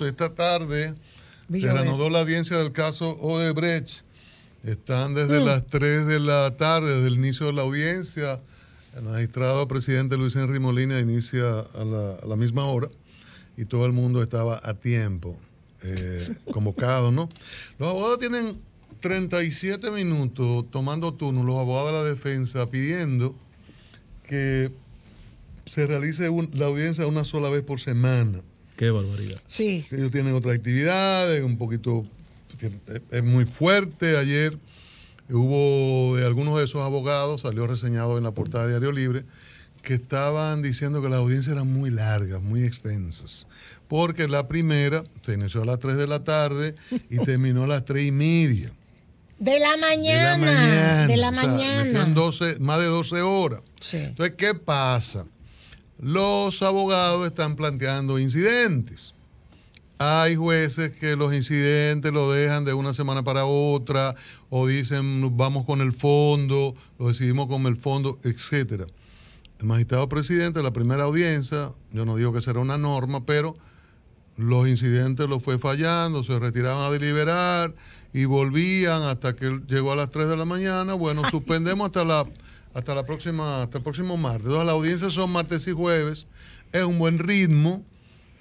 Esta tarde se reanudó la audiencia del caso Odebrecht. Están desde mm. las 3 de la tarde, desde el inicio de la audiencia. El magistrado presidente Luis Henry Molina inicia a la, misma hora y todo el mundo estaba a tiempo, eh, convocado, ¿no? Los abogados tienen 37 minutos tomando turno, los abogados de la defensa, pidiendo que se realice la audiencia una sola vez por semana. Qué barbaridad. Sí. Ellos tienen otras actividades, un poquito, es muy fuerte. Ayer hubo de algunos de esos abogados, salió reseñado en la portada de Diario Libre, que estaban diciendo que las audiencias eran muy largas, muy extensas. Porque la primera se inició a las 3 de la tarde y terminó a las 3 y media. De la mañana. De la mañana. más de 12 horas. Entonces, ¿qué pasa? los abogados están planteando incidentes. Hay jueces que los incidentes los dejan de una semana para otra o dicen vamos con el fondo, lo decidimos con el fondo, etc. El magistrado presidente de la primera audiencia, yo no digo que será una norma, pero los incidentes los fue fallando, se retiraban a deliberar y volvían hasta que llegó a las 3 de la mañana. Bueno, suspendemos hasta la hasta la próxima, hasta el próximo martes. Entonces, las audiencias son martes y jueves. Es un buen ritmo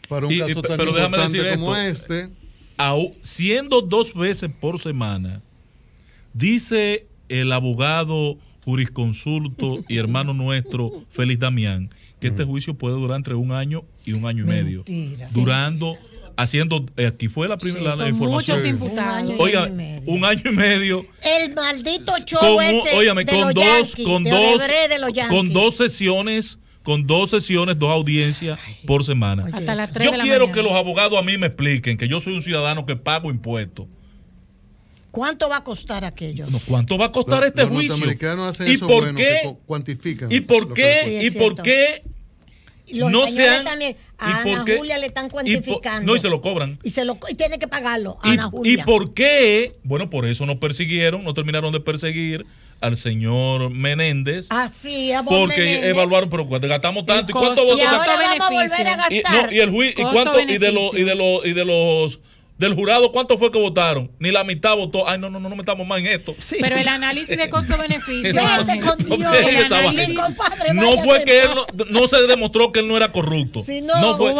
para un caso tan importante como este. siendo dos veces por semana, dice el abogado jurisconsulto y hermano nuestro, Félix Damián, que este mm. juicio puede durar entre un año y un año y medio. Durando, haciendo, eh, aquí fue la primera la información. Oiga, un año y medio. El maldito show con, ese con dos, con dos, con dos sesiones con dos sesiones, dos audiencias por semana. yo quiero que los abogados a mí me expliquen que yo soy un ciudadano que pago impuestos ¿Cuánto va a costar aquello? ¿Cuánto va a costar este este los juicio? Hacen ¿Y, eso por qué, cuantifican ¿Y por qué? ¿Y por qué? no sean, también. A Ana Julia le están cuantificando. no, y se lo cobran. Y, se lo, tiene que pagarlo, a y, Ana Julia. ¿Y por qué? Bueno, por eso no persiguieron, no terminaron de perseguir al señor Menéndez. Así, ah, Porque evaluaron, pero gastamos tanto, ¿y cuánto vos Y, ahora vamos a volver a gastar. Y, y, el juicio, y, cuánto, y, de los, y, de los, y de los del jurado, ¿cuánto fue que votaron? Ni la mitad votó. Ay, no, no, no, no metamos más en esto. Pero el análisis de costo-beneficio. no fue que él no, se demostró que él no era corrupto. no, fue,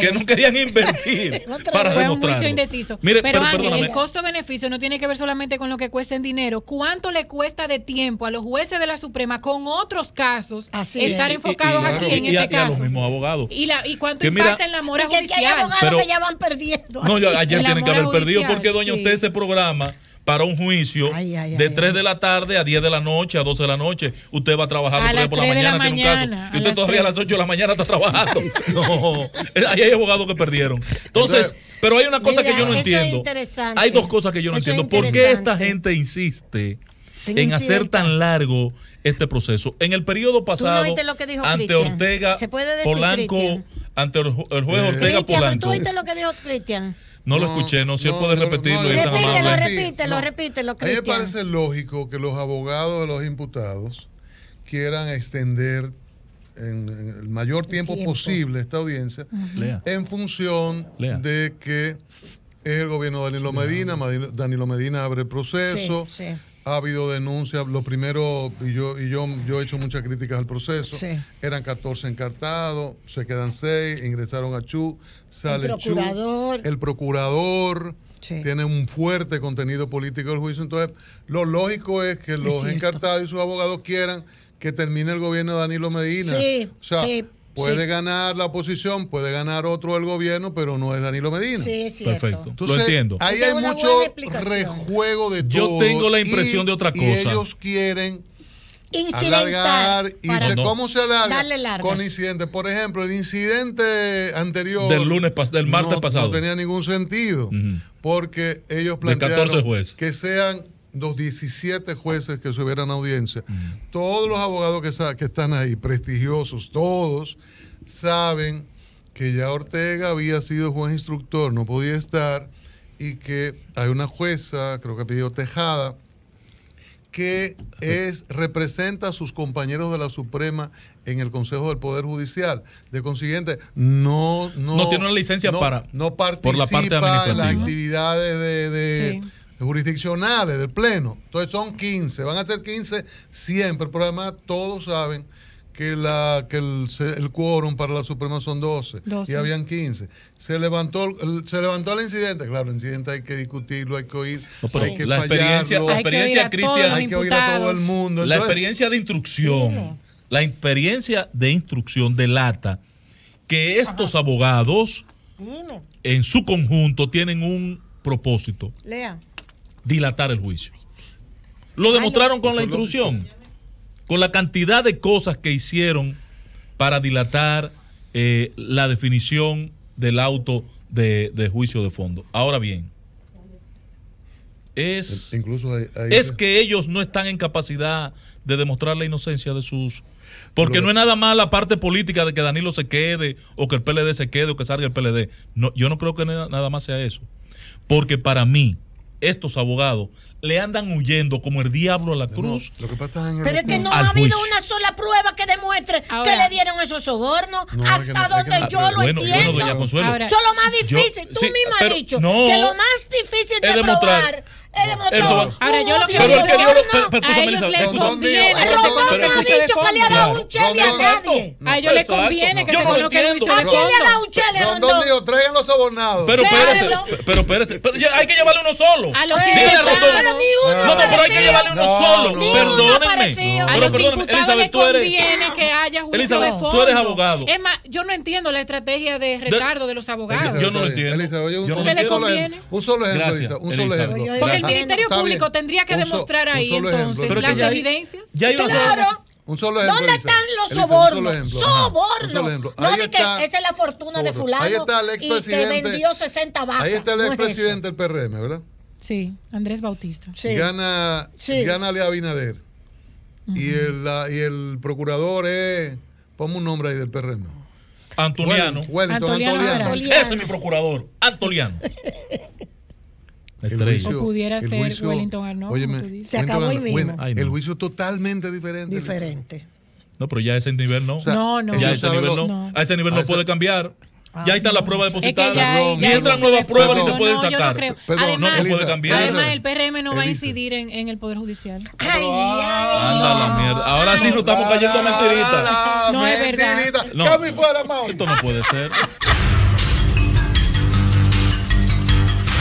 que no querían invertir para fue un indeciso. pero, Ángel, el costo-beneficio no tiene que ver solamente con lo que cuesta en dinero. ¿Cuánto le cuesta de tiempo a los jueces de la Suprema con otros casos estar enfocados aquí en este caso? Y a los mismos abogados. ¿Y, la, y cuánto impacta en la mora judicial? Que hay abogados que ya van perdiendo. No, yo, ayer tienen que haber perdido porque, doña, usted ese programa para un juicio de 3 de la tarde a 10 de la noche, a 12 de la noche. Usted va a trabajar por la mañana, tiene un caso. Y usted todavía a las 8 de la mañana está trabajando. no, ahí hay abogados que perdieron. Entonces, pero hay una cosa que yo no entiendo. Hay dos cosas que yo no entiendo. ¿Por qué esta gente insiste? en hacer tan largo este proceso. En el periodo pasado, ante Ortega Polanco, ante el juez eh, Ortega Polanco. ¿Tú oíste lo que dijo Cristian? No, lo escuché, no, si él puede repetirlo. repítelo, repítelo, repítelo, A mí me parece lógico que los abogados de los imputados quieran extender en, el mayor tiempo, posible esta audiencia en función de que es el gobierno de Danilo Medina, Danilo Medina abre el proceso, sí ha habido denuncias. Lo primero, y yo, y yo, he hecho muchas críticas al proceso, eran 14 encartados, se quedan 6, ingresaron a Chu, sale el procurador. el procurador. Tiene un fuerte contenido político del juicio. Entonces, lo lógico es que los encartados y sus abogados quieran que termine el gobierno de Danilo Medina. Sí, Puede ganar la oposición, puede ganar otro el gobierno, pero no es Danilo Medina. Sí, cierto. Perfecto. Lo entiendo. Ahí hay mucho rejuego de todo. Yo tengo la impresión de otra cosa. Y ellos quieren alargar y cómo se alarga con incidentes. Por ejemplo, el incidente anterior del lunes del martes pasado no tenía ningún sentido porque ellos plantearon que sean los 17 jueces que subieran a audiencia, todos los abogados que, que están ahí, prestigiosos, todos, saben que ya Ortega había sido juez instructor, no podía estar, y que hay una jueza, creo que pidió Tejada, que es, representa a sus compañeros de la Suprema en el Consejo del Poder Judicial. De consiguiente, no... No, tiene una licencia para... No participa la en las actividades de jurisdiccionales del Pleno. Entonces son 15, van a ser 15 siempre, pero además todos saben que, la, el, el quórum para la Suprema son 12, y habían 15. Se levantó el, se levantó el incidente, claro, el incidente hay que discutirlo, hay que oír, la experiencia, la experiencia cristiana, hay que oír a todo el mundo. la experiencia de instrucción, la experiencia de instrucción delata que estos abogados en su conjunto tienen un propósito. Lea dilatar el juicio. Lo demostraron con la intrusión, con la cantidad de cosas que hicieron para dilatar eh, la definición del auto de, juicio de fondo. Ahora bien, es, Incluso es que ellos no están en capacidad de demostrar la inocencia de sus... Porque no es nada más la parte política de que Danilo se quede o que el PLD se quede o que salga el PLD. No, yo no creo que nada más sea eso. Porque para mí, estos abogados le andan huyendo como el diablo a la cruz. Pero es que no ha habido una sola prueba que demuestre que le dieron esos sobornos hasta donde yo lo entiendo. Bueno, Eso es lo más difícil. Tú misma mismo has dicho que lo más difícil de probar Es ahora yo lo pero a ellos les conviene. que no ha dicho que le ha dado un chele a nadie. A ellos les conviene que se conozca ¿A quién le ha dado un chele, Rondón? traigan los sobornados. Pero espérese, pero espérese. Hay que llevarle uno solo. A los ni No, pero hay que llevarle uno solo. No, perdónenme. Pero a Elizabeth, tú eres. que haya juicio Elizabeth, de fondo. tú eres abogado. Es más, yo no entiendo la estrategia de Ricardo de los abogados. yo no lo entiendo. Elizabeth, yo, yo no entiendo. Solo ejemplo, un solo ejemplo, Gracias, un solo ejemplo. Porque el Ministerio Público tendría que demostrar ahí entonces las evidencias. Claro. Un solo ejemplo, ¿Dónde están los sobornos? Sobornos. No, de que esa es la fortuna de fulano ahí está el y que vendió 60 vacas. Ahí está el expresidente del PRM, ¿verdad? Sí, Andrés Bautista. Sí. Gana, sí. Abinader. y, el, y el procurador es, ponme un nombre ahí del PRM. Antoniano. Antoliano. Antoliano. Ese es mi procurador, Antoliano. El juicio, pudiera ser Wellington Arnold. se acabó el mismo. El juicio es totalmente diferente. Diferente. No, pero ya ese nivel no. no, no. no. A ese nivel no puede cambiar. Ya está la prueba depositada. Es Mientras nuevas pruebas no, ni se pueden sacar. no, además, no se puede cambiar. Además, el PRM no va a incidir en, el Poder Judicial. Anda la mierda. Ahora sí nos estamos cayendo a mentiritas. No es verdad. Cami fuera, Esto no puede ser.